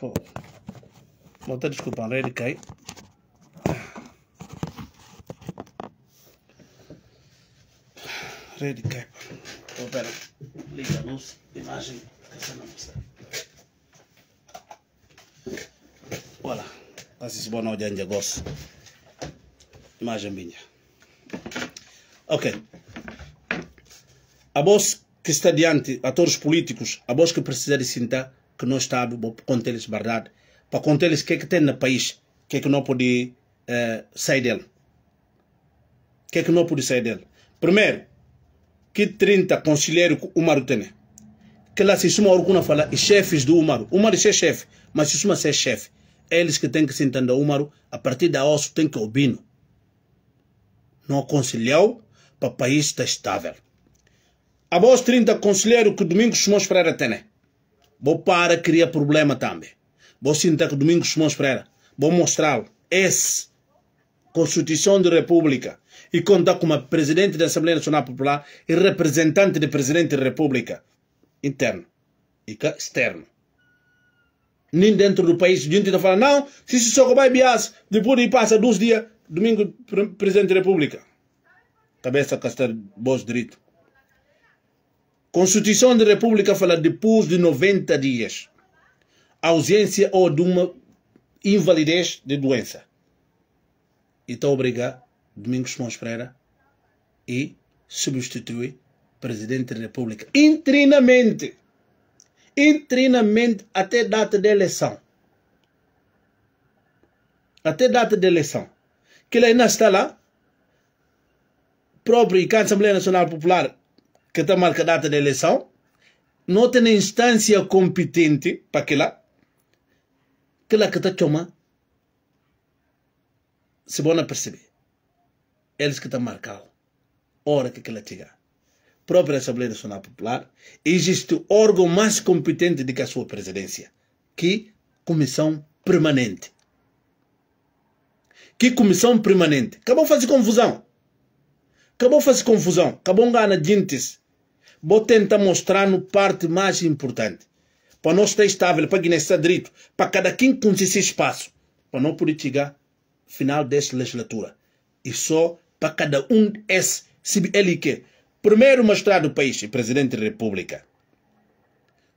Vou até desculpar, ele cai. Rede cap. Oh, pera. Liga a luz, imagem, que não precisa. Olha, assim se boa de negócio. Imagem minha. Ok. A voz que está diante, a todos os políticos, a voz que de sentar, que não está para contar-lhes verdade, para contar-lhes o que é que tem no país, o que é que não pode uh, sair dele. O que é que não pode sair dele. Primeiro, que 30 conselheiros que o Umaru tem. Que lá se suma alguma fala, e chefes do Umaru. O Umaru é chefe, mas se suma ser é chefe. É eles que têm que se entender o Umaru, a partir da osso tem que ouvir. Não aconselhou para o país estar estável. Após 30 conselheiros que Domingos Simões Pereira tem Vou para criar problema também. Vou sentar que Domingos Simões Pereira. Vou mostrá-lo. Esse, Constituição da República. E contar com uma presidente da Assembleia Nacional Popular e representante do presidente da República. Interno e externo. Nem dentro do país. Gente está falando, não, se isso só vai bias, depois de passa dois dias, domingo, presidente da República. Cabeça castar, bom direito. Constituição da República fala depois de 90 dias. Ausência ou de uma invalidez de doença. Então obriga Domingos Mons Pereira e substitui Presidente da República interinamente. Interinamente até data da eleição. Até data da eleição. Que ele ainda está lá. Próprio e a Assembleia Nacional Popular que está marcada a data da eleição, não tem instância competente para aquela, lá, que está tomando, se bom perceber, eles que estão marcados. hora que aquela chegar. Própria Assembleia Nacional Popular, existe órgão mais competente do que a sua presidência, que Comissão Permanente. Que Comissão Permanente? Acabou fazer confusão. Acabou fazer confusão. Acabou ganhar dintes vou tentar mostrar no parte mais importante. Para nós estar estável, para Guiné Sadrito, para cada quem conseguir espaço, para não poder chegar final desta legislatura. E só para cada um desse, se ele quer. Primeiro, mostrar do país presidente da República.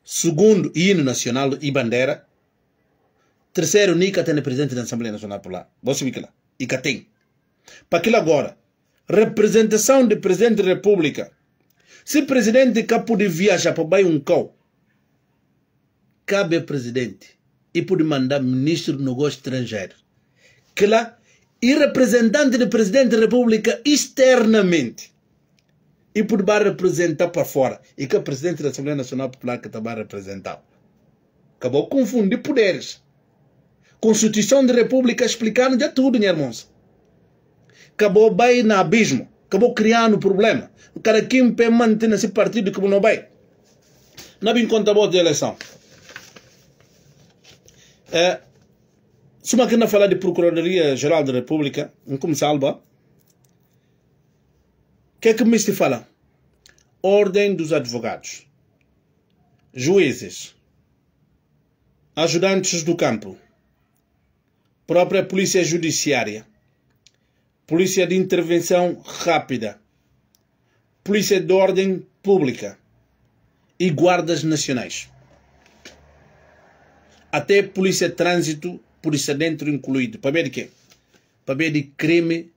Segundo, hino nacional e bandeira. Terceiro, Nica tem presidente da Assembleia Nacional por lá. Você fica lá. Ica tem. Para aquilo agora, representação do presidente da República se presidente Capude viajar para Bahia um cão, cabe ao presidente e pode mandar ministro no gosto estrangeiro. Que lá, e representante do presidente da república externamente. E pode representar para fora. E que o presidente da Assembleia Nacional Popular que também representar. Acabou confundir poderes. Constituição da República explicando já tudo, minha irmãos. Acabou bem na abismo acabou criando problema. O cara que mantém esse partido como não vai. Não bem conta boa de eh, eleição. É, se uma quer falar de Procuradoria Geral da República, como salva, o que é que me se fala? Ordem dos advogados, juízes, ajudantes do campo, própria polícia judiciária, Polícia de Intervenção Rápida, Polícia de Ordem Pública e Guardas Nacionais. Até Polícia de Trânsito, Polícia Dentro incluído. Para ver de quê? Para ver de crime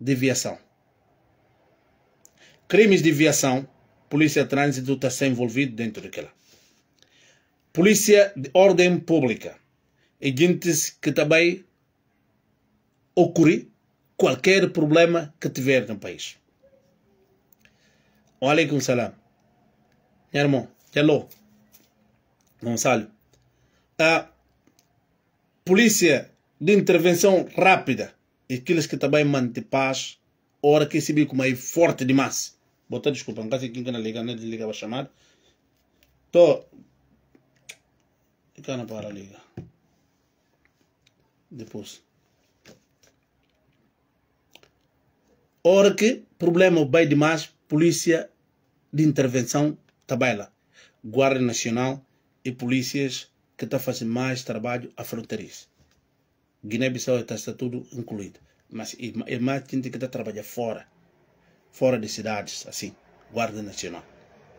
de viação. Crimes de viação, Polícia de Trânsito está envolvido dentro daquela. Polícia de Ordem Pública. Agentes que também ocorre qualquer problema que tiver no país. Wa alaikum salam. Meu irmão, hello. Gonçalo. A polícia de intervenção rápida e aqueles que também mantêm paz, hora que esse bico é forte demais. Botar desculpa, não sei tá quem que não liga, não é desligava a chamada. Tô. Cara, para liga. Depois. Ora que problema bem demais, polícia de intervenção tabela, guarda nacional e polícias que está fazendo mais trabalho à fronteiriça. Guiné-Bissau está, tudo incluído, mas é mais gente que está trabalhar fora, fora de cidades, assim, guarda nacional.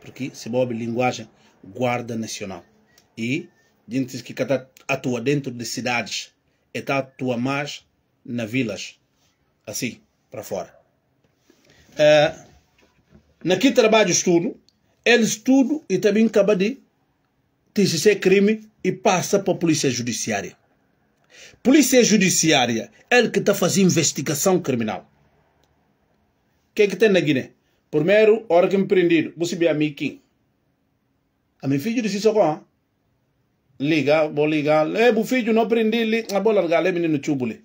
Porque se bobe linguagem, guarda nacional. E gente que está atua dentro de cidades, está atua mais na vilas, assim, para fora uh, é, naquele trabalho de estudo, ele estuda e também acaba de ter crime e passa para a polícia judiciária. Polícia judiciária, é ele que está fazendo investigação criminal. O que é que tem na Guiné? Primeiro, hora que me prendido, você vê a mim quem? A minha filha disse socorro. Liga, vou ligar. É, meu filho não prendi, liga. Ah, vou largar, é menino tchubule.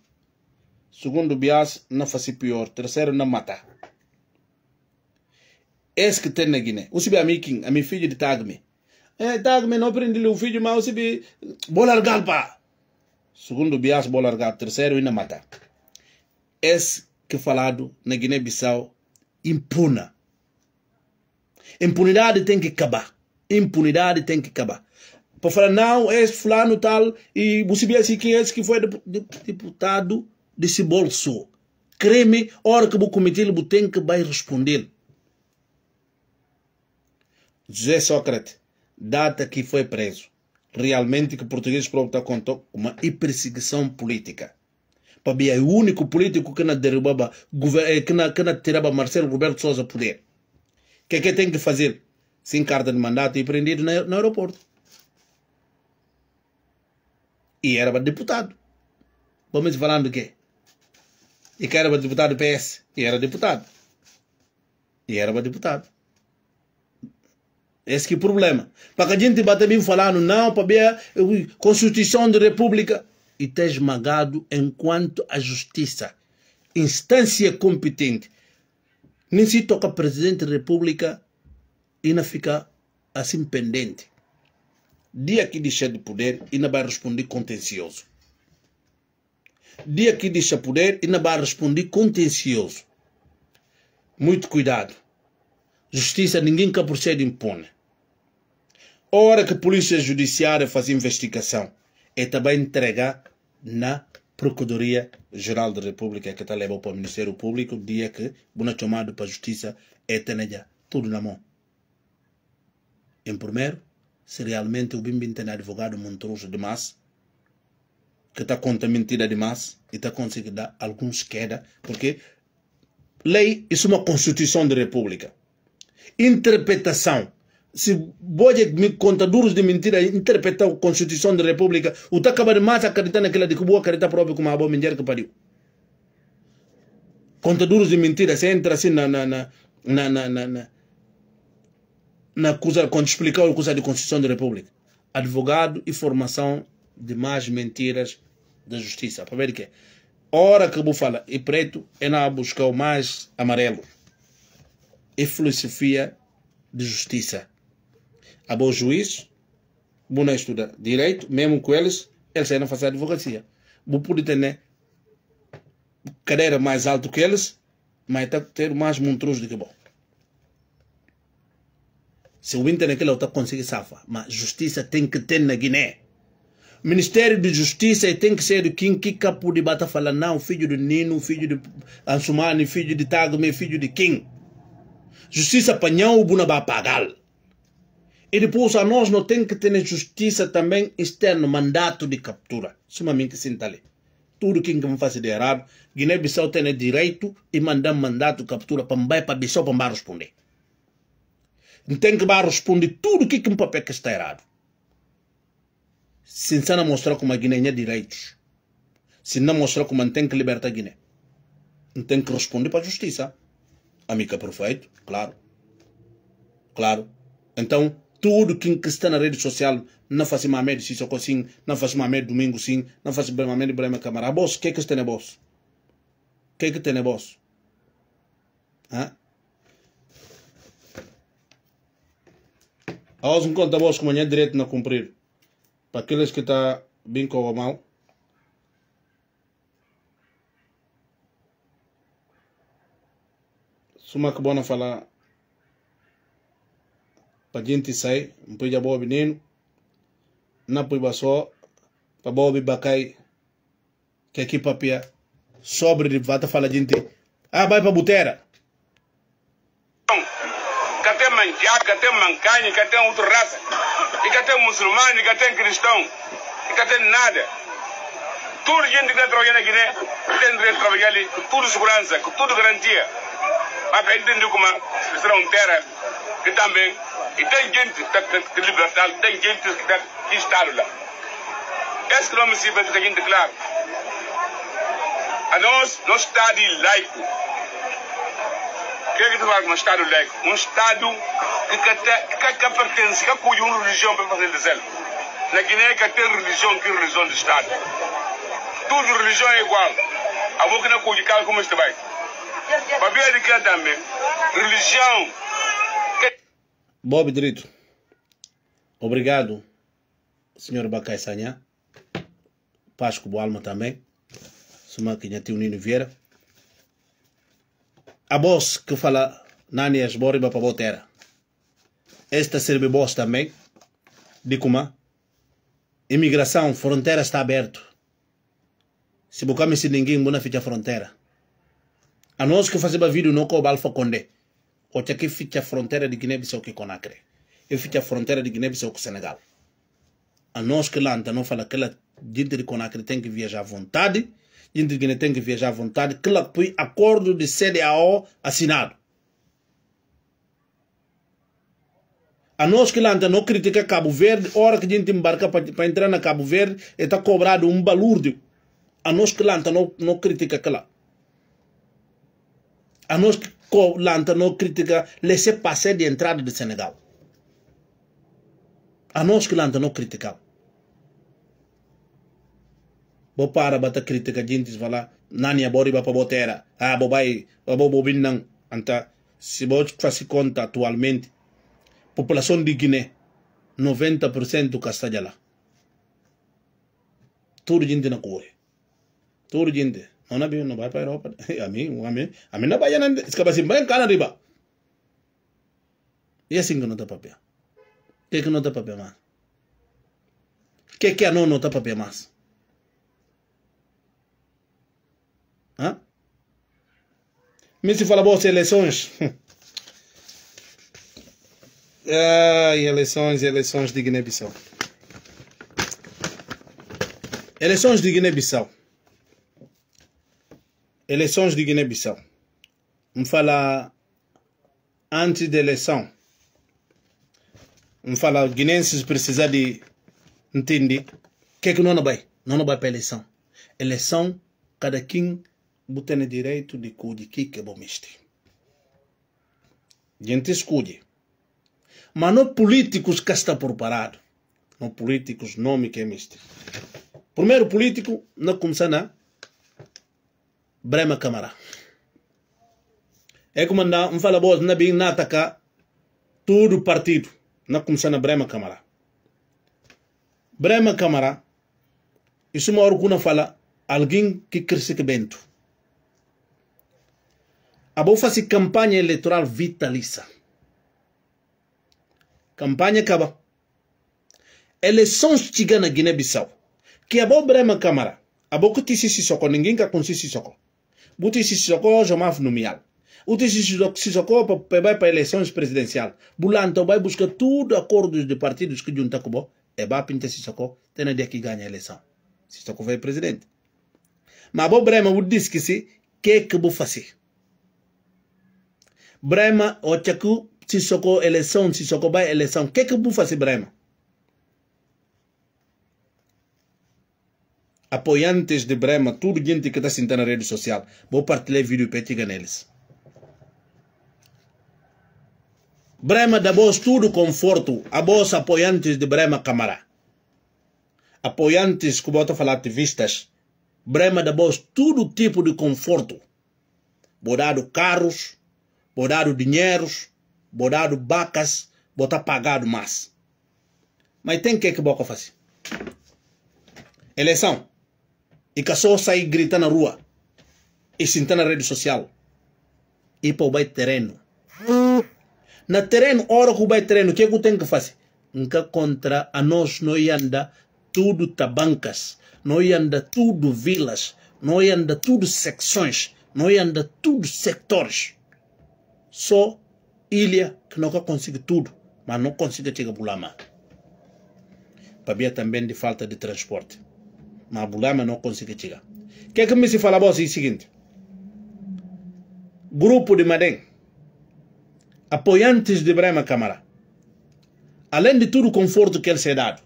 Segundo, bias, não faço pior. Terceiro, não matar que eske tenne gine usibi amikin filha fiji tagme eh tagme não prendile o fiji ma Vou bolar galpa segundo o bias bolar galpa terceiro ina mata Esse que falado na Guiné-Bissau impuna impunidade tem que acabar impunidade tem que acabar para falar não esse fulano tal e você vê assim quem é esse que foi deputado desse bolso crime hora que vou cometer ele tem que vai responder José Sócrates, data que foi preso. Realmente que o português pronto contou uma perseguição política. Pabia é o único político que não derrubava, eh, que não, que não tirava Marcelo Roberto Souza poder. O que é que tem que fazer? Sem carta de mandato e prendido no, no aeroporto. E era deputado. Vamos falando de quê? E que era deputado do PS. E era deputado. E era deputado. É esse que é o problema. Para que a gente bate bem falando, não, para ver a eh, Constituição da República. E está esmagado enquanto a justiça, instância competente, nem se toca presidente da República e não fica assim pendente. Dia que deixa de poder, e não vai responder contencioso. Dia que deixa poder, e não vai responder contencioso. Muito cuidado. Justiça ninguém cá procede ser impune. Hora que a Polícia Judiciária faz investigação é também entregar na Procuradoria Geral da República que está é levou é para o Ministério Público dia que buna chamado para a Justiça é tenha tudo na mão. Em primeiro, se realmente o Bimbim tem advogado monstruoso demais, que está contra mentira demais e está conseguindo dar alguns queda, porque lei isso é uma constituição da República interpretação. Se Boje me conta duros de mentira interpretar a Constituição da República, o tá acabar mais acreditar naquela de que boa acreditar próprio como a boa mentira que pariu. Conta duros de mentira, você entra assim na, na, na, na, na, na, na, na coisa, quando explicar o coisa de Constituição da República. Advogado e formação de mais mentiras da justiça. Para ver que hora que eu vou falar e preto é na buscar o mais amarelo e filosofia de justiça. Há bom juiz, bom na estuda direito, mesmo com eles, eles ainda fazem advocacia. Vou poder ter né, carreira mais alta que eles, mas até ter mais monstruos do que bom. Se o Inter naquele está conseguindo safar, mas justiça tem que ter na Guiné. Ministério de Justiça tem que ser quem que capo de bata falar não, filho de Nino, filho de Ansumani, filho de Tagme, filho de King justiça apanhou o buna pagar. E depois a nós não tem que ter justiça também externo, mandato de captura. Sumamente sim, tá Tudo que me faz de errado, Guiné-Bissau tem direito e mandar mandato de captura para para Bissau para responder. Tem que responder tudo que um papel que está errado. Sem não mostrar como a Guiné tem direitos. Sem não mostrar como tem que libertar a Guiné. Tem que responder para a justiça amiga perfeito, claro. Claro. Então, tudo que, que está na rede social, não faz mamé se Sissoko é sim, não faz uma média Domingo sim, não faz uma média problema camarada. Boss, o que é que está na boss? O que é que tem na boss? Hã? Aos enquanto conta boss que amanhã direito não cumprir. Para aqueles que está bem com a mal, suma que bona falar para gente sai mpoi já boa veneno na poi baso para boa bacai que aqui papia sobre de vata fala gente ah vai para butera até mandiaca, até mancanha, até outra raça, e até muçulmano, e até cristão, e até nada. Tudo gente que está trabalhando aqui, Guiné tem direito de trabalhar ali, com tudo segurança, com tudo garantia maka ite ndi kuma sira un tere kitambe ite jenti tak tak libertal ite jenti tak kistalu la est que l'homme si peut que jenti clair anos no stadi laico que que tu faz um estado laico um estado que que que que pertence que cuja uma religião para fazer dizer na Guiné que tem religião que religião do estado tudo religião é igual a boca na cuja como este vai Papel de quem também? Religião. Bob Drito. Obrigado, Sr. Bacai Sanha. Pasco Boalma também. Sumaquinha Tio Nino Vieira. A voz que fala Nani Asboriba para Botera. Esta serve voz também. De Imigração, fronteira está aberto. Se bocar-me se ninguém, bona ficha fronteira a nós que fazemos vídeo não com o Balfa o que fica a fronteira de Guiné-Bissau que Conakry, e fica a fronteira de Guiné-Bissau com Senegal. A nós que lá não fala que a gente de Conakry tem que viajar à vontade, gente de Guiné tem que viajar à vontade, que lá foi acordo de CDAO assinado. A nós que lá não critica Cabo Verde, hora que a gente embarca para entrar na Cabo Verde, está cobrado um balúrdio. A nós que lá não, não critica aquela à que lanta nos critica laisser passar de entrada do Senegal a nós que lanta nos critica, bo para bata critica gente fala nani abori ba pa botera ah bo bai bo bo binnan anta se você faz conta atualmente população de Guiné 90% castalha lá tudo gente na cor tudo gente ona bi no bai pa ro pa ami ami ami na bayan nan iska basim bayan kana riba yes ingo no tapa pia ke que no tapa pia mas ke que ano no tapa pia mas me se fala boas eleições Ai, eleições, eleições de Guiné-Bissau. Eleições de Guiné-Bissau. Eleições de Guiné-Bissau. Vamos falar antes da eleição. Vamos falar, guinenses precisar de entender o que é que não vai. Não vai para eleição. Eleição, cada quem tem direito de escolher o que é bom mestre. Gente escolhe. Mas não políticos que estão preparados. Não políticos, nome que é mestre. Primeiro político, não começa nada brema Câmara. é como anda um fala boas na bem nada cá todo partido na é brema Câmara. brema Câmara, isso uma hora que fala alguém que cresce que bento a boa faz campanha eleitoral vitaliza campanha acaba eleições chega na Guiné-Bissau que a boa brema Câmara, a boa que se soko ninguém que consiste soko Buti Sissoko jomaf nomeado. Uti Sissoko vai para eleições presidenciais. Bulanto vai buscar tudo acordos de partidos que junta com E vai pintar Sissoko, tem de dia que ganha eleição eleição. Sissoko vai presidente. Mas bo Brema o diz que se, que que vou fazer? Brema, o tchaku, Sissoko eleição, Sissoko vai eleição. Que que vou fazer, Brema? apoiantes de Brema, tudo gente que está sentando na rede social. Vou partilhar vídeo para chegar neles. Brema da voz tudo conforto, a voz apoiantes de Brema Camará. Apoiantes, como eu estou falando, ativistas. Brema da voz tudo tipo de conforto. Vou carros, vou dinheiros, vou bacas, vacas, tá pagado mais. Mas tem que que Boca fazer? Eleição e que só sai gritando na rua e sentando na rede social. E para o bairro terreno. Na terreno, hora que o bairro terreno, o que é que eu tenho que fazer? Nunca contra a nós, não anda tudo tabancas, não anda tudo vilas, não anda tudo secções, não anda tudo sectores. Só ilha que nunca consigo tudo, mas não consigo chegar para Para é também de falta de transporte ma bulama que, konsiki é me keke misi é o seguinte: grupo de Madem, apoiantes de Brema Camara, além de todo o conforto que ele se é dado,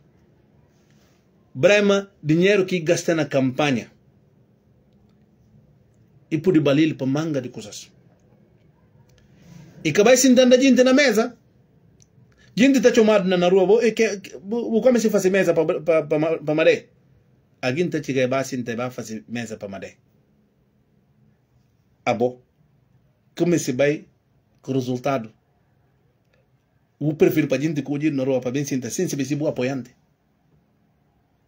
Brema, dinheiro que gasta na campanha, e por balil para manga de coisas. E que sentando a gente na mesa, gente está chamada na rua, e que, como é se faz mesa para Maré? aginta ciga ba sinta fazer mesa para pamade abo comece bem com o resultado eu prefiro para gente que na rua para bem sinta sem se bem apoiante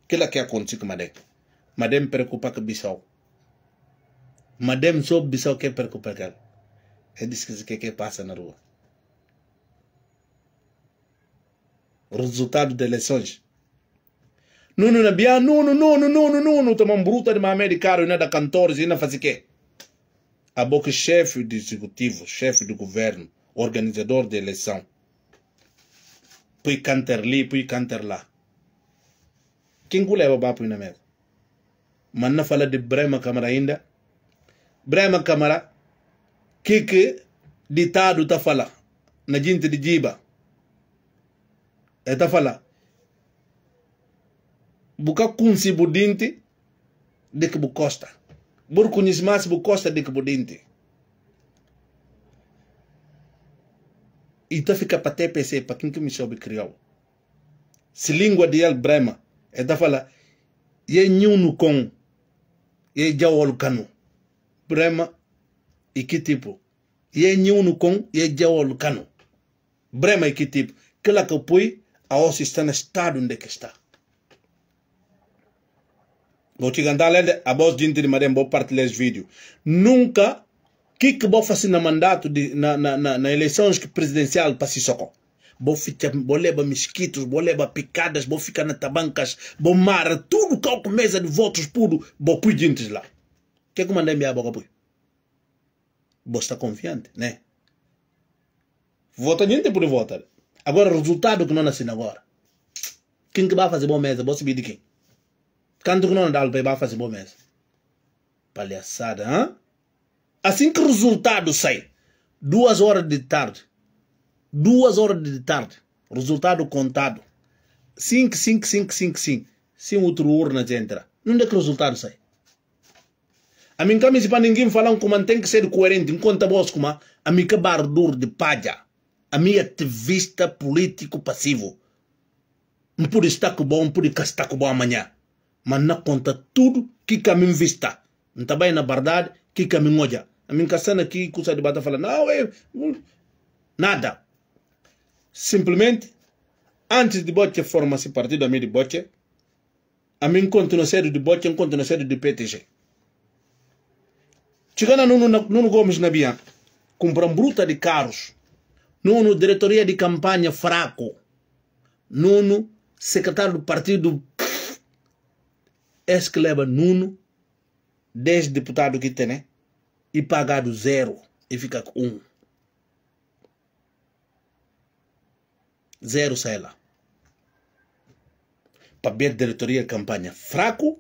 que lá que acontece com madem madem preocupa com bisau, madem só bisau que preocupa com é disso que que passa na rua resultado das eleições Nuno nabia Nuno Nuno Nuno Nuno também bruta de de americano ainda da cantores ainda faz o quê? A boca é chefe do executivo, chefe do governo, organizador da eleição. pui cantar ali, pui cantar lá. Quem gula que babá pui na mesa? Mas não fala de Brema Câmara ainda. Brema Câmara, que que ditado tá falando? Na gente de jiba é tá falando. buka kunsi bu dinti dik bu costa bur kunyis mas bu costa dik bu dinti ita fika pa TPC pa kin kinki misobi kriol si lingua di el brema e da fala ye nyunu kon ye jawol kanu brema ikitipo ye nyunu kon ye jawol kanu brema ikitipo kila kapui a osi stana estado onde que está vou te cantar a voz de Inter Marem, vou partilhar esse vídeo. Nunca, que que vou fazer no mandato, de, na, na, na, na eleições presidencial para si socorro? Vou, ficar, vou levar mosquitos, vou levar picadas, vou ficar na tabancas, vou mar tudo que eu mesa de votos puro, vou cuidar lá. que é que mandei minha boca, pois? Vou estar confiante, né? Vota gente por votar. Agora, o resultado que não nasce agora. Quem que vai fazer bom mesa? Vou subir de quem? Canto que não dá bebá fazer bom mesmo. Palhaçada, hein? Assim que o resultado sai, duas horas de tarde, duas horas de tarde, resultado contado, 5, 5, 5, 5, 5, sem outro urna entra. Não é que o resultado sai. A minha camisa para ninguém falar como tem que ser coerente, enquanto a voz como a minha que bardur de palha, a minha ativista político passivo. Não pude estar com bom, não pude estar com bom amanhã mas na conta tudo que caminho vista. Não está bem na verdade que caminho olha. A minha caçando aqui, custa de bata fala, não, é... Nada. Simplesmente, antes de bote formar-se partido a mim de bote a mim continua sendo de Boche, continua sendo de PTG. Chegando no Nuno Gomes na Bia, compram bruta de carros, Nuno, diretoria de campanha fraco, Nuno, secretário do partido esse que leva Nuno, 10 deputados que tem, né? E pagado zero e fica com um. Zero sai lá. Para ver diretoria campanha fraco,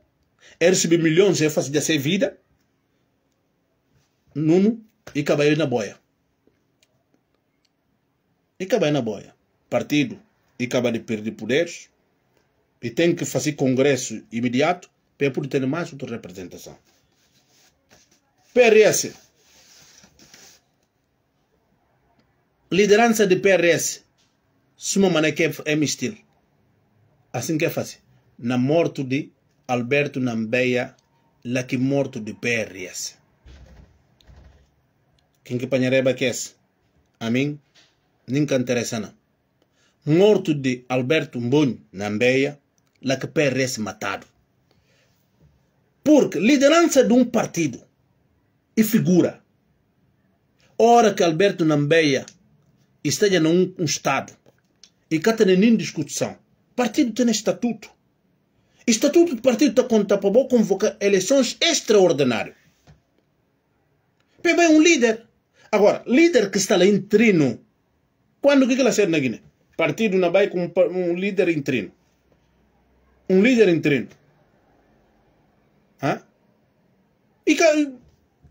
ele recebe milhões, é fácil de ser vida. Nuno e Cabalho na boia. E Cabalho na boia. Partido e acaba de perder poderes. E tem que fazer congresso imediato para poder ter mais outra representação. PRS. Liderança de PRS. Suma que é mistil. Assim que é fácil. Na morte de Alberto Nambeia, lá que morto de PRS. Quem que panhareba que é? A mim, nunca interessa não. Morto de Alberto Mbonho Nambeia, lá que PRS matado. Porque liderança de um partido e figura, ora que Alberto Nambeia esteja num um Estado e Catanenin discussão, partido tem estatuto. Estatuto do partido está tá boa convocar eleições extraordinárias. é um líder. Agora, líder que está lá em trino. Quando o que ele serve na Guiné? Partido na Bahia com um líder em trino. Um líder em trino. Hein? E que,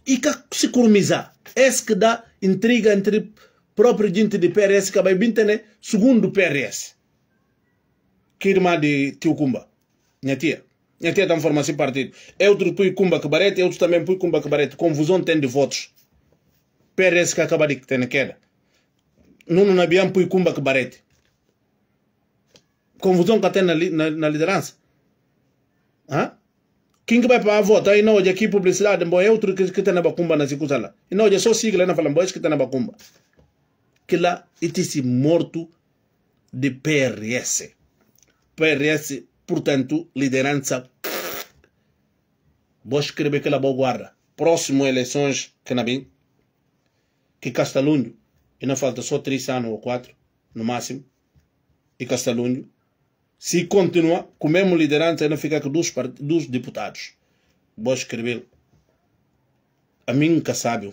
e que se economizar. Esse que dá intriga entre próprio gente de PRS que vai bem né? segundo PRS. Que irmã de tio Cumba. Minha tia. Minha tia está formação de partido. Eu é pui Cumba Cabarete, eu é também pui Cumba Cabarete. Confusão tem de votos. PRS que acaba de ter na queda. Nuno Nabian pui Cumba Cabarete. Confusão que tem na, na, na liderança. Hã? kinga ba pa vota não hoje aqui publicidade mbo eu que está na bakumba na Não sala só oje so sigla na fala que está na que lá esse morto de PRS PRS portanto liderança vou escrever que ela boa guarda próximo eleições que na bem que Castalunho e não falta só três anos ou quatro no máximo e Castalunho se continuar com o mesmo liderança, ainda ficar com dois, dois deputados. Vou escrever. A mim nunca sabe.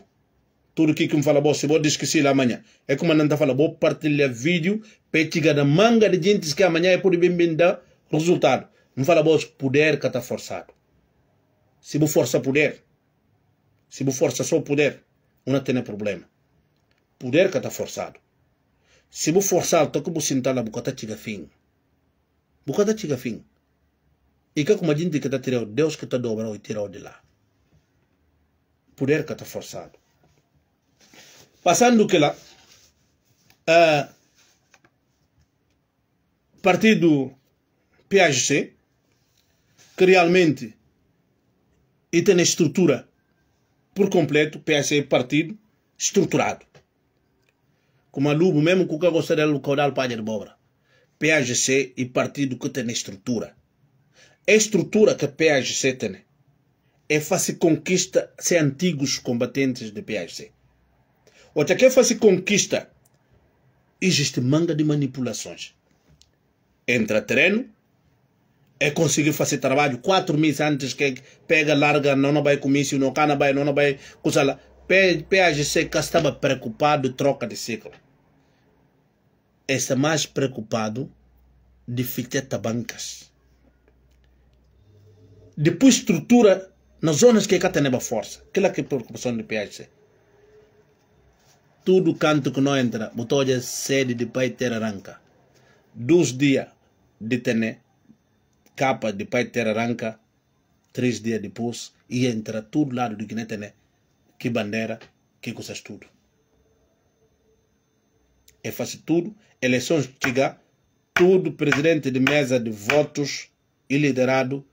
Tudo o que me fala, você vou esquecer amanhã. É como a Nanta fala, vou partilhar vídeo, petiga da manga de gente que amanhã é por bem-vindo dar resultado. Me fala, você poder que está forçado. Se você força poder, se você força só poder, não tem problema. Poder que está forçado. Se você forçar, estou como sentar tá na boca, está fim buka ta chiga fin ika a gente que está tirao deus que está domano e tirao de lá. poder que está forçado passando que lá a partir do PHC que realmente e tem estrutura por completo, PHC é partido estruturado. Como a Lubo, mesmo que o que gostaria de o para a bobra. PAGC e partido que tem estrutura. A estrutura que a PAGC tem é fácil conquista ser antigos combatentes de PAGC. Ou até que é, é fácil conquista existe manga de manipulações. Entra terreno, é conseguir fazer trabalho quatro meses antes que pega, larga, não, não vai comício, não vai, não, não vai, coisa lá. PAGC que estava preocupado, troca de ciclo está mais preocupado de fitar tabancas. Depois estrutura nas zonas que cá tem a força. Aquela que é a preocupação do PHC. Tudo canto que não entra, botoja sede de pai ter arranca. Dois dias de tener capa de pai ter arranca. Três dias depois, e entra tudo lado do que não tem que bandeira, que coisas tudo e é faz tudo. Eleições chega, tudo presidente de mesa de votos e liderado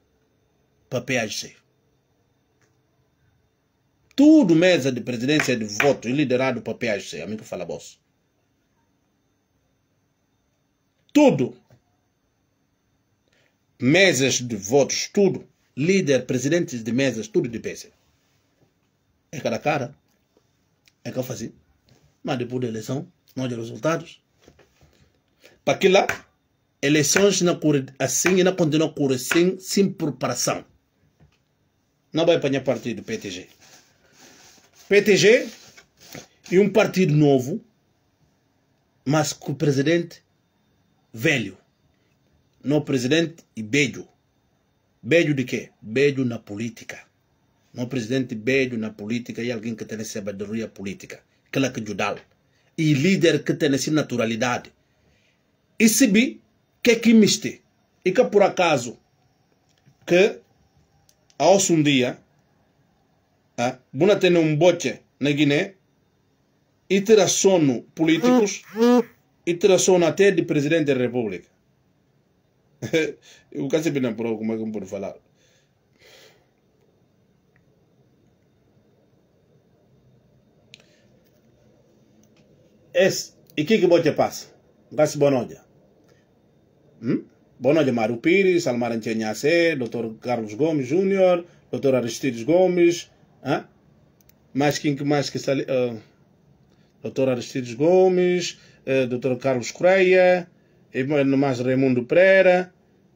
para PHC. Tudo mesa de presidência de voto e liderado para PHC. Amigo fala boss. Tudo. Mesas de votos, tudo. Líder, presidentes de mesas, tudo de PC. É cara a cara. É que eu fazia. Mas depois da eleição, não de resultados. Para que lá, eleições não correr assim e não continuam a correr sem, sem preparação. Não vai apanhar partido PTG. PTG e é um partido novo, mas com o presidente velho. Não presidente e beijo. Beijo de quê? Beijo na política. Não presidente beijo na política e alguém que tem sabedoria política. Aquela que ajudá-lo. É e líder que tem essa naturalidade. E se bi, que é que miste? E que por acaso, que ao um dia, ah, Buna tem um bote na Guiné e terá sono políticos e terá sono até de presidente da República. Eu caso é bem como é que eu posso falar? Es, e que ¿Mm? ¿ah? que bote passa? Gás Bonolha. Hum? Bonolha Mário Pires, Almar Antianhacé, Dr. Carlos Gomes Júnior, Dr. Aristides Gomes, hein? mais quem que mais que está ali? Uh, Dr. Aristides Gomes, uh, Dr. Carlos Correia, e mais Raimundo Pereira,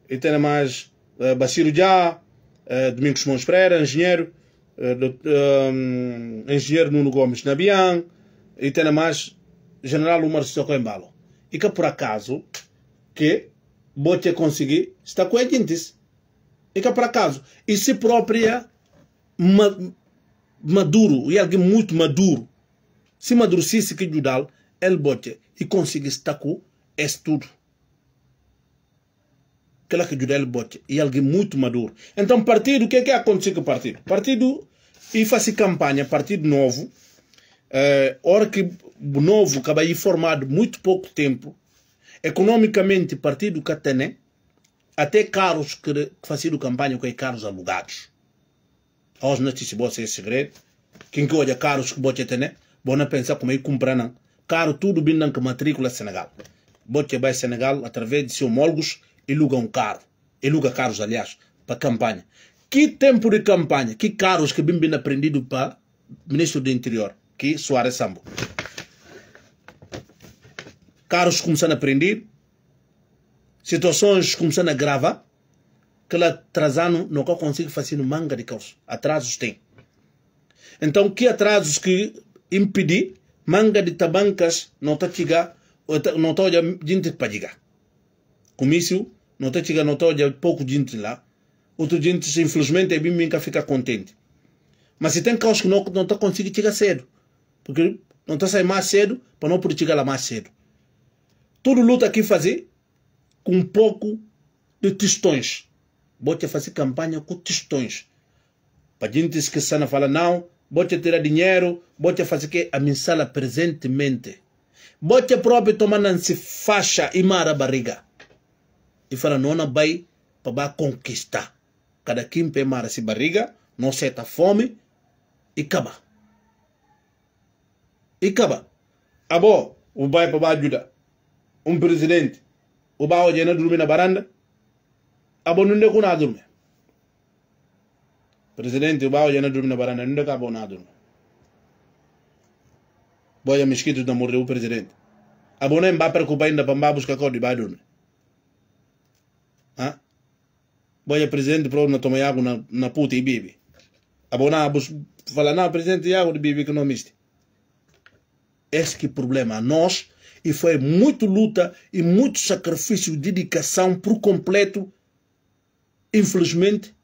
e tem mais uh, eh, Baciro Já, uh, eh, Domingos Mons Pereira, engenheiro, uh, eh, um, engenheiro Nuno Gomes Nabian, e tem mais general Umar Sissoko Embalo e que por acaso que bote conseguir está com gente. e que por acaso e se própria ma, maduro e alguém muito maduro se se que judal ele bote e conseguir estar com estudo que lá que judal bote e alguém muito maduro então partido o que é que aconteceu com o partido partido e faz campanha partido novo Uh, ora que Novo acaba aí formado muito pouco tempo, economicamente partido Catané, até né, carros que, que campanha com é carros alugados. Aos notícias, você é segredo. Quem que olha carros que bote tem, né, bom pensar como é que compram. caro tudo bem que matrícula é Senegal. Bote vai Senegal através de seus homólogos e luga um carro. E luga carros, aliás, para campanha. Que tempo de campanha, que carros que bem bem aprendido para ministro do interior que Soares Sambo. Carros começando a prender, situações começando a gravar, que lá atrasando não consigo fazer manga de caos. Atrasos tem. Então, que atrasos que impedir manga de tabancas não está chegar, tá, não está olhando gente para chegar. Com isso, não está chegando, não está olhando pouco gente lá. Outro gente, infelizmente, é bem fica contente. Mas se tem caos que não está conseguindo chegar cedo. Porque não está saindo mais cedo para não criticar lá mais cedo. Tudo luta aqui fazer com um pouco de testões. Bote fazer campanha com testões. Para gente esquecer não fala não, bote tirar dinheiro, bote fazer que a mensala presentemente. Bote próprio tomar se faixa e mara barriga. E fala não na bai para conquistar. Cada quem mara se barriga, não seta fome e acaba ikaba abo ubay baba juda un president uba o jena na baranda abo nunde kuna durme dorme. Presidente o jena na baranda não deu abo na durme boya miskito da morre o presidente, abo nem ba preocupar ainda para buscar código ba durme ah boya presidente pro na toma água na, na puta e bibi abo não abus fala na presidente água de bibi economista este é problema a nós e foi muito luta e muito sacrifício e dedicação por completo. Infelizmente,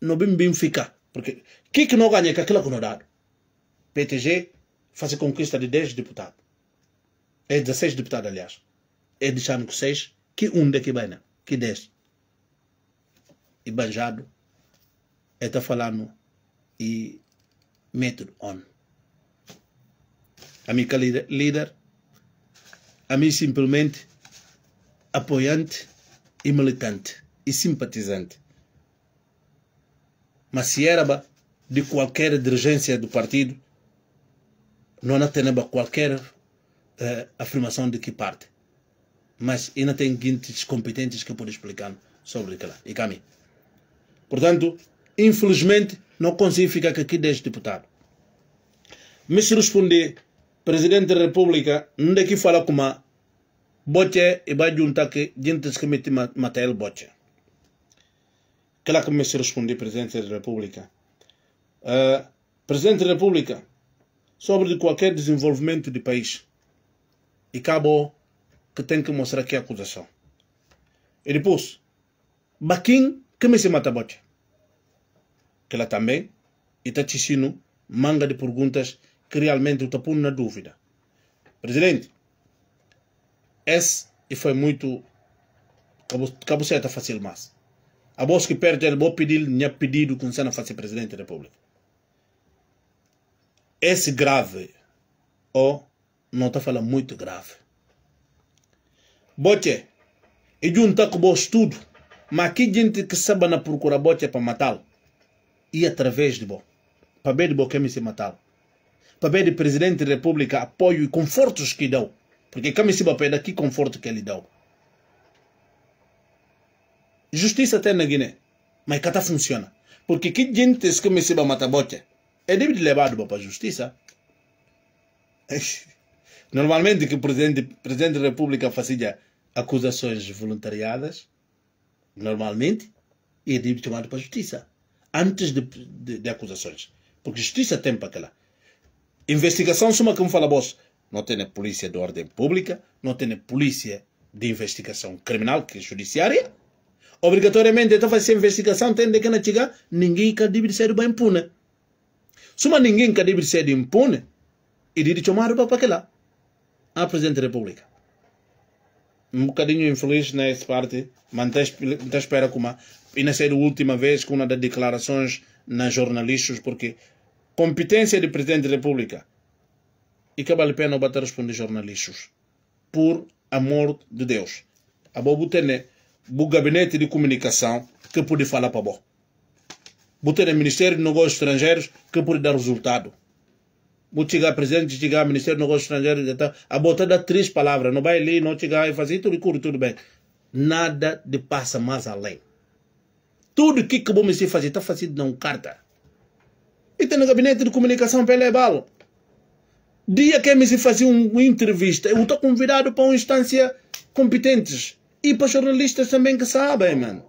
não bem bem ficar. Porque o que, que não ganha com aquilo que não dá? PTG faz a conquista de 10 deputados. É 16 deputados, aliás. É deixando que 6, que um daqui bem, que 10. E Banjado está é falando e método on a minha líder, a mim simplesmente apoiante e militante e simpatizante. Mas se era de qualquer dirigência do partido, não teneba qualquer uh, afirmação de que parte. Mas ainda tem guintes competentes que eu podem explicar sobre aquilo e caminho. Portanto, infelizmente, não consigo ficar aqui desde deputado. Mas se responder presidente da república nde que fala a boche e ba junta que gente que matar matel boche claro que me se responde presidente da república uh, eh, presidente da república sobre qualquer desenvolvimento do país e cabo que tem que mostrar que é acusação e depois baquim que me se mata boche que lá também está te manga de perguntas que realmente o está na dúvida. Presidente, esse foi muito cabuceta é fácil mas A voz que perde, ele vou pedir, minha pedido com cena fazer presidente da República. Esse grave, ou não está falando muito grave. Bote, e junta com o estudo, mas que gente que sabe na procura bote para matá-lo, e através de bo, para ver de bo que me se matá-lo papel de presidente da república, apoio e confortos que dão. Porque como esse papel daqui, conforto que ele dá. Justiça tem na Guiné, mas cata tá funciona. Porque que gente que me seba matabote é deve levar para a justiça. Normalmente que o presidente, presidente da república fazia acusações voluntariadas, normalmente, e é deve chamado para a justiça. Antes de, de, de acusações. Porque justiça tem para aquela. Investigação suma que me fala boss. Não tem polícia de ordem pública, não tem polícia de investigação criminal, que é judiciária. Obrigatoriamente, então fazer ser investigação, tem de que não chegar, ninguém que deve ser bem impune. Suma ninguém que deve ser impune, e de tomar para aquela. A ah, Presidente da República. Um bocadinho infeliz nessa parte, mas espera uma E não ser a última vez que uma das declarações nas jornalistas, porque competência de presidente da República. E que vale a pena o bater responder jornalistas. Por amor de Deus. A Bobutene, o gabinete de comunicação, que pude falar para bom. Botei Ministério de Negócios Estrangeiros, que pude dar resultado. Vou chegar presidente, chegar Ministério de Negócios Estrangeiros, etc. Tá a botar dá três palavras. Não vai ali, não chegar e fazer tudo curto, tudo bem. Nada de passa mais além. Tudo o que, que bom me fazer, está fazendo não carta. E tem no gabinete de comunicação Pelebal. Dia que é se fazia uma entrevista, eu estou convidado para uma instância competentes. E para jornalistas também que sabem, mano.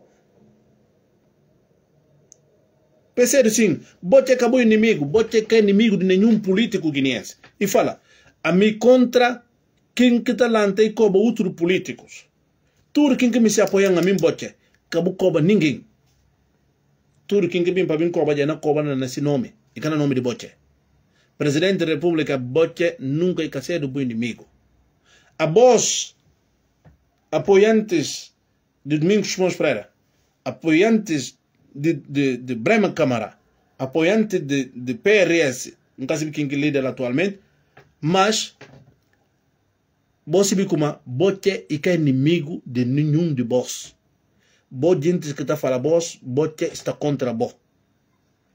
Pensei assim, bote acabou inimigo, bote que é inimigo de nenhum político guineense. E fala, a mim contra quem que talante tá e cobra outros políticos. Tudo quem que me se apoiam a mim bote, acabou cobra ninguém. Tudo quem que vem para mim cobra, já não cobra nesse nome. E cada nome de Boche. Presidente da República Boche nunca é do inimigo. A voz apoiantes de Domingos Simões Pereira, apoiantes de, de, de Brema Câmara, apoiante de, de PRS, não caso quem que líder atualmente, mas você saber como boche e que é inimigo de nenhum de vós. Boa gente que está a falar vós, está contra vós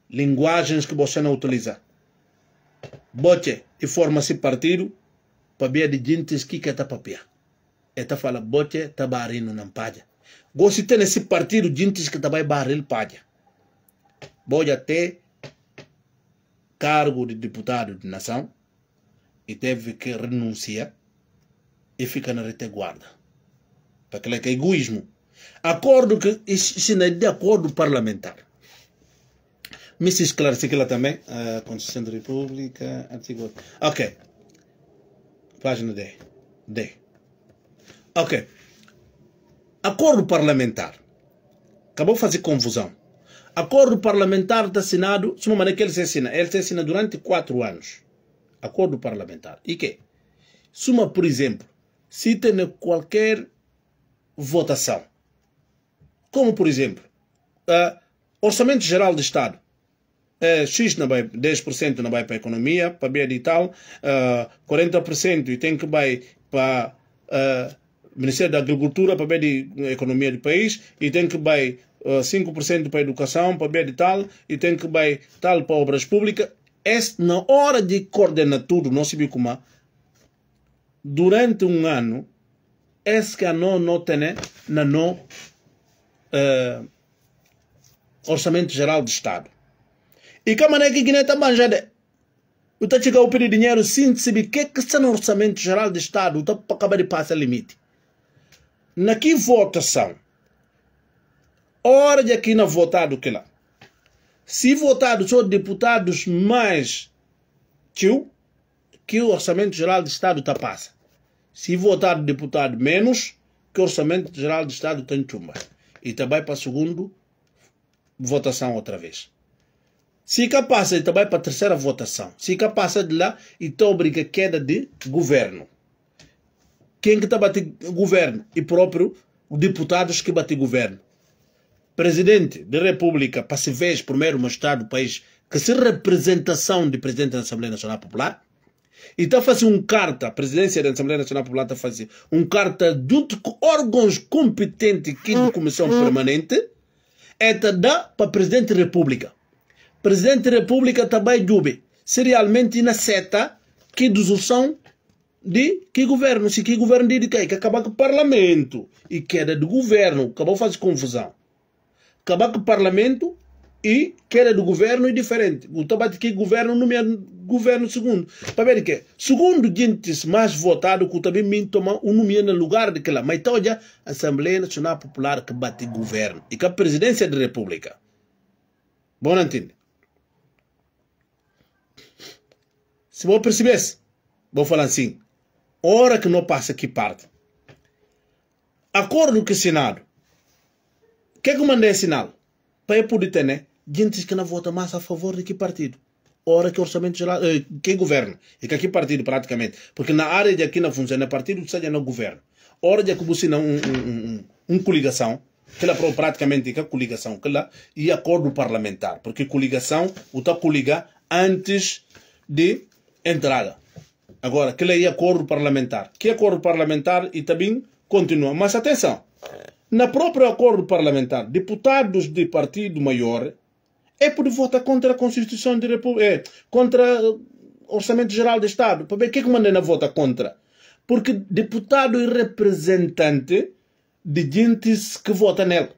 linguagens que você não utiliza. Bote e forma-se partido para ver de gente que quer papia. Eta fala bote tabarino não paga. Você de esse partido gente que trabalha barril paga. Bote até cargo de deputado de nação e teve que renunciar e fica na retaguarda. Para que é egoísmo. Acordo que isso não é de acordo parlamentar me se esclarece também. A ah, Constituição da República, artigo 8. Ok. Página D. D. Ok. Acordo parlamentar. Acabou de fazer confusão. Acordo parlamentar está assinado, se uma maneira que ele se assina, ele se assina durante quatro anos. Acordo parlamentar. E que? Suma, por exemplo, se tem qualquer votação, como por exemplo, uh, Orçamento Geral do Estado, Uh, X não vai, 10% não vai para a economia, para a e tal, uh, ah, 40% e tem que vai para uh, ah, Ministério da Agricultura, para a de eh, economia do país, e tem que vai uh, 5% para a educação, para a e tal, e tem que vai tal para obras públicas. É, na hora de coordenar tudo, não se como durante um ano, esse que não, não tem né, na no eh, orçamento geral do Estado. E como é que Guiné também já de. O está chegando a pedir dinheiro sim, sabe o que que está no orçamento geral do Estado, está para acabar de passar limite. Na que votação? Hora de aqui na votar do que lá. Se votado são deputados mais tio, que o orçamento geral do Estado está passa. Se votado deputado menos, que o orçamento geral do Estado tem chumba. E também para segundo, votação outra vez. SICA passa também para a terceira votação. SICA passa de lá e obriga a queda de governo. Quem que está bater governo? E próprio deputados que batem governo. Presidente da República, para se ver primeiro um Estado do país que se representação de Presidente da Assembleia Nacional Popular, e está fazendo um carta, a presidência da Assembleia Nacional Popular está fazendo um carta com órgãos competentes aqui de comissão hum. permanente, é da para presidente da República presidente da República também jube se realmente na seta que dissolução de que governo, se que governo de, de que, que acabar com o parlamento e queda do governo, acabou fazer confusão. Acabar com o parlamento e queda do governo é diferente. O debate que governo meu governo segundo. Para ver que segundo dentes mais votado que também me toma o nome no lugar lá mas então já Assembleia Nacional Popular que bate governo e que a presidência da República. Bom entende? Se você percebesse, vou falar assim, hora que não passa que parte. Acordo que assinado. O que é que mandei assinar? Para eu poder ter, né? Gente que não vota mais a favor de que partido? Hora que orçamento geral, eh, que governo? E é que aqui partido praticamente? Porque na área de aqui não funciona é partido, seja não governo. Hora de que você não um, um, um, um coligação, aquela praticamente que a é coligação, lá e acordo parlamentar, porque coligação, o tá coligar antes de entrada. Agora, que lei é acordo parlamentar? Que acordo parlamentar e também continua. Mas atenção, na própria acordo parlamentar, deputados de partido maior é por votar contra a Constituição de República, é, eh, contra o Orçamento Geral do Estado. Para ver, que é que manda na vota contra? Porque deputado e representante de gente que vota nele.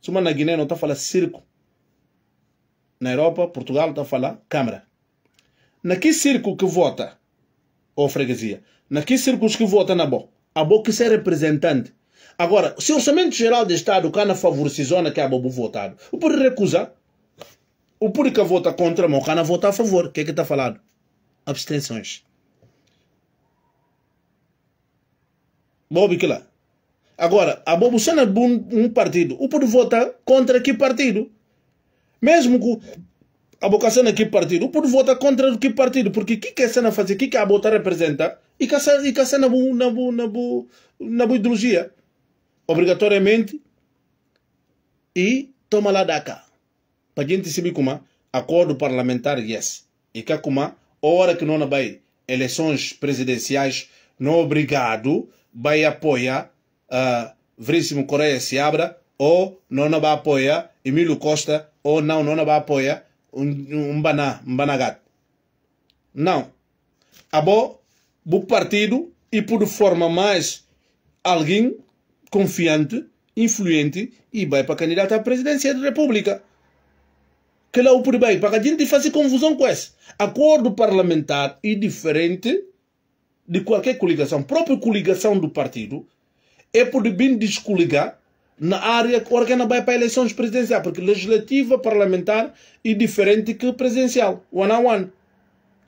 Se na Guiné não está a falar circo. Na Europa, Portugal está a falar Câmara naquele círculo que vota, ou freguesia, naquele círculos que vota na boa, a boa que ser representante. Agora, se o Orçamento Geral do Estado cana favorece zona que a bobo votado, o por recusar? o por que vota contra, mas o cana vota a favor. O que é que está falado? Abstenções. Bob que lá. Agora, a bobo sendo um partido, o por vota contra que partido? Mesmo que a vocação de que partido? O povo vota contra que partido? Porque o que, que a cena faz? O que, que a bota representa? E que a cena na, na, na, na ideologia? Obrigatoriamente. E toma lá da cá. Para a gente saber como acordo parlamentar, yes. E que é como hora que não vai eleições presidenciais, não obrigado, vai apoiar uh, ah, Veríssimo Coreia se abra, ou não vai apoiar Emílio Costa, ou não, não vai apoiar um banagato não abo o partido e por forma mais alguém confiante influente e vai para candidato à presidência da república que lá o por bem, para a gente fazer confusão com esse acordo parlamentar e diferente de qualquer coligação própria coligação do partido é por bem descoligar na área que vai para eleições presidenciais, porque legislativa, parlamentar é diferente que presidencial, one on one.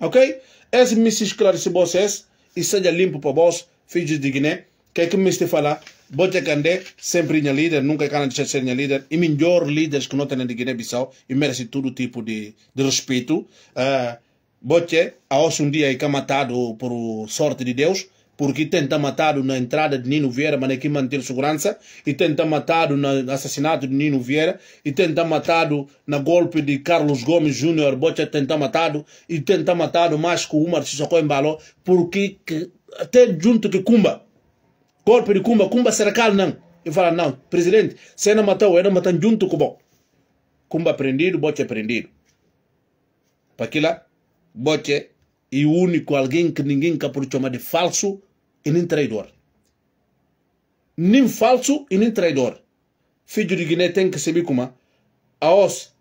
Ok? Esse me se esclarece vocês e seja limpo para vós, filhos de Guiné. Que é que me a falar? Bote Candé, sempre minha líder, nunca cana de ser minha líder, e melhor líderes que não tem de Guiné-Bissau, e merece todo tipo de, de respeito. Uh, Bote, a hoje um dia é matado por sorte de Deus, porque tenta matar na entrada de Nino Vieira, mas aqui é manter segurança, e tenta matar no assassinato de Nino Vieira, e tenta matar na golpe de Carlos Gomes Júnior, Bocha tenta matar, e tenta matar mais com Umar em Embalo, porque que, até junto que Cumba, golpe de Cumba, Cumba será cercado não, e fala, não, presidente, se não matou, era matar junto com o bom. Cumba prendido, Bocha prendido. Para aquilo Bote Bocha e o único alguém que ninguém cá pode chamar de falso e nem traidor. Nem falso e nem traidor. Filho de Guiné tem que saber como a os,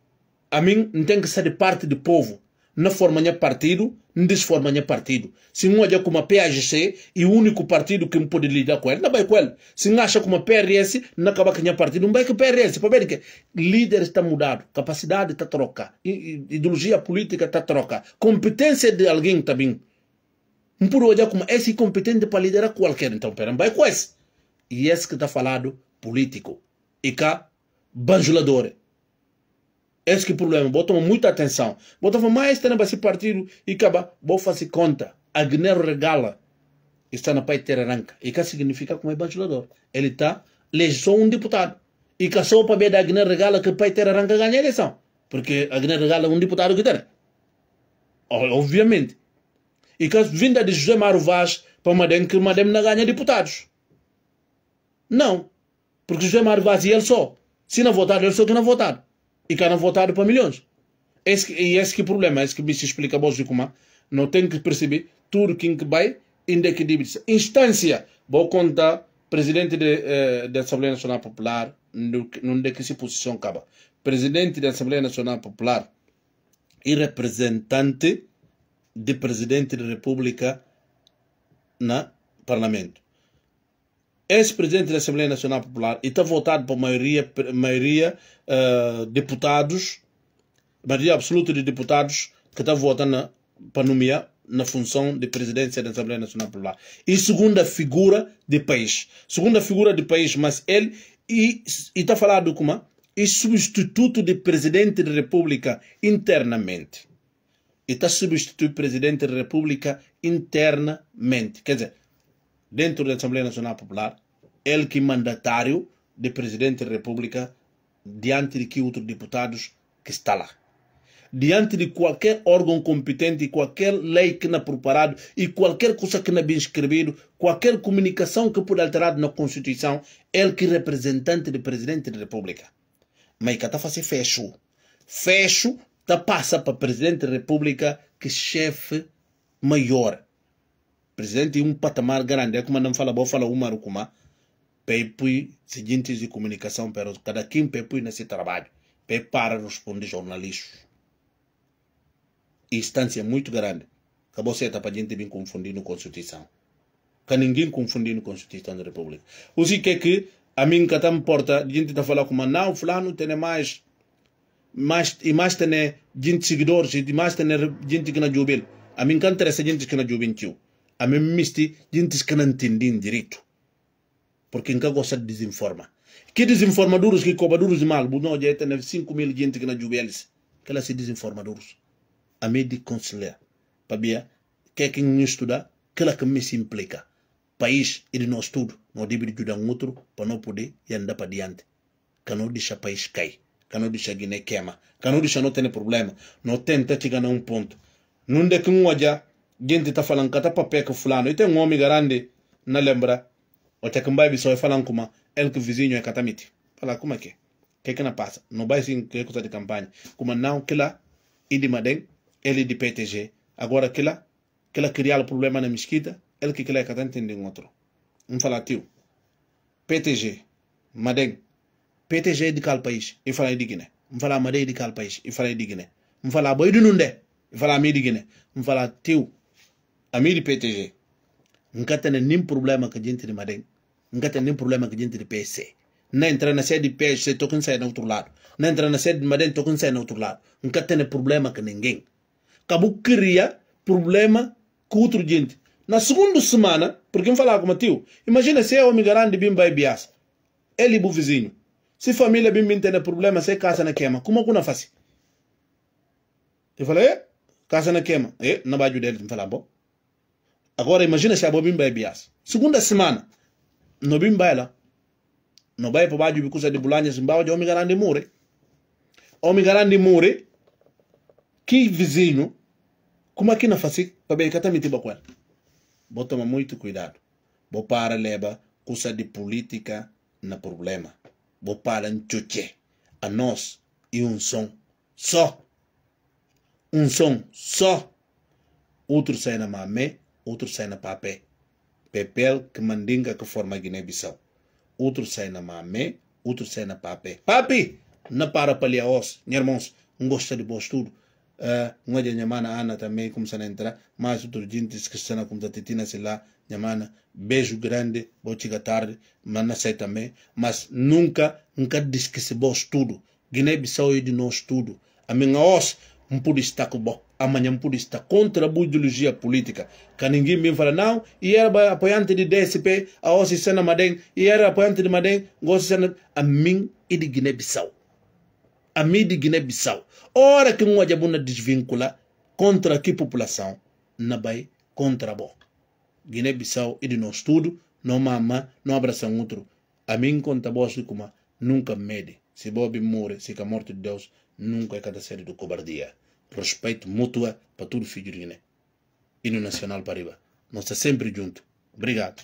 a mim, tem que ser de parte do povo. Não forma partido, não desforma nenhum partido. Se não olha como a PAGC e o único partido que pode lidar com ele, não vai com ele. Se não acha como a PRS, não acaba com a partido, não vai com a PRS. Para ver que líder está mudado, capacidade está troca, ideologia política está troca, competência de alguém está bem. Não pode olhar como esse competente para liderar qualquer, então pera, não vai com esse. E esse que está falado, político. E cá, banjulador. Esse é o problema. Botamos muita atenção. Botamos mais tempo para esse partido e acaba. Vou fazer conta. Agnero regala. Está na pai arranca. E que significa como é bajulador. Ele está legislou um deputado. E cá só para ver da Agnero regala que pai arranca ganha a eleição. Porque Agnero regala é um deputado que tem. Obviamente. E que vinda de José Mário Vaz para Madem que Madem não ganha deputados. Não. Porque José Mário Vaz e ele só. Se não votar, ele só que não votar e que eram votados para milhões. Esse, e esse que é o problema, esse que me explica hoje como não tem que perceber tudo que vai indecadível. Instância, vou contar, presidente eh, da Assembleia Nacional Popular, não de que se é posição acaba. Presidente da Assembleia Nacional Popular e representante de presidente da República na Parlamento ex-presidente da Assembleia Nacional Popular e está votado por maioria, maioria uh, deputados, maioria absoluta de deputados que está votando para nomear na função de presidência da Assembleia Nacional Popular. E segunda figura de país. Segunda figura de país, mas ele está falado como e substituto de presidente da República internamente. E está substituindo presidente da República internamente. Quer dizer, dentro da Assembleia Nacional Popular, ele que mandatário de presidente da República diante de que outros deputados que está lá. Diante de qualquer órgão competente, qualquer lei que não é preparado e qualquer coisa que não é bem escrevido, qualquer comunicação que pode alterar na Constituição, ele que é representante do presidente da República. Mas que está fazendo fecho. Fecho da tá passa para presidente da República que é chefe maior. Presidente de um patamar grande, é como não fala boa, fala o Marukuma PEPI, seguintes de comunicação, para cada quem PEPI nesse trabalho, PEPI para responder jornalistas. Instância muito grande. Acabou certa tá para a gente vir confundindo Constituição. Que ninguém confundindo Constituição da República. O que é que a mim que está porta, a gente está falando como não, fulano tem mais, mais, e mais tem eh, gente seguidores, e mais tem eh, gente que não jubila. A mim que interessa gente que não juventude a mim misti gente que não entende direito. porque nga gosa disinforma ki disinforma durus ki koba durus mal bu no jete ne 5000 gente kina jubelis kala si disinforma durus amedi consulia pabia keke nyustuda kala kami implica país ili no studo no dibiri juda ngutru panopode yanda padiante kanodisha país kai kanodisha gine kema kanodisha no tene problema no tenta chika na un ponto nunde kungwaja gente tafalankata papeka fulano ite ngomi garande na lembra O que otaki mbai biso e falan kuma elk vizinho e katamiti fala kuma ke ke kana passa no bai sim ke kusa de campanha kuma não que lá kila de maden ele de PTG agora que lá que lá criar o problema na mesquita ele que que kila é catante em outro um fala tio PTG maden PTG é de cal país e fala de Guiné um fala maden é de cal país e fala de Guiné um fala boi do nunde e fala ami de Guiné um fala tio ami de PTG Nunca tem nenhum problema que a gente de Maden ngata nem problema que dentro de PSC. Na entrar na sede de PSC, estou com sair no outro lado. Na entrar na sede de Maden, estou com sair no outro lado. Nunca tem problema com ninguém. Acabou criar problema com outro gente. Na segunda semana, porque eu falava com o Matiu, imagina se eu homem grande bimba vai biás Ele e o vizinho. Se família bem tem problema, se casa na queima, como que não faz? Eu falei, eh, é, casa na queima. É, eh, não vai ajudar ele, me fala bom. Agora imagina se a bobim vai bias. Segunda semana, no bin baila no bai po baju bikusa di bulanya simbawa de homem grande mure homem grande mure que vizinho como aqui na face para kata mitiba com ela vou tomar muito cuidado vou para leva coisa de política na problema vou para enchoche a nós e um som só um som só outro sai na mamé outro sai na papé Pepel, que Mandinga que forma Guiné-Bissau. Outro sai na Mamé, outro sai na Papé. Papi! Não para para ali a osso, irmãos, não gosta de boas tudo. Não é de Nhamana Ana também, como se entrar, mas outro dia disse que se não como da Titina, sei lá, Nhamana, beijo grande, boa chega tarde, mas não sei também, mas nunca, nunca disse que se boas tudo. Guiné-Bissau é de nós tudo. A minha osso, não pude estar com o amanhã por está contra a ideologia política. Que ninguém me fala, não, e era apoiante de DSP, a Ossicena Madem, e era apoiante de Madem, Ossicena, a mim e de Guiné-Bissau. A mim de Guiné-Bissau. Ora que um ajabuna desvincula contra que população, na Bahia, contra a boca. Guiné-Bissau e de nós tudo, não mama, não abraça um outro. A mim conta a boa, nunca mede. Se Bob morre, se a morte de Deus, nunca é cada série do cobardia respeito mútuo para todo filho de Guiné e no Nacional Pariba. Nós estamos tá sempre juntos. Obrigado.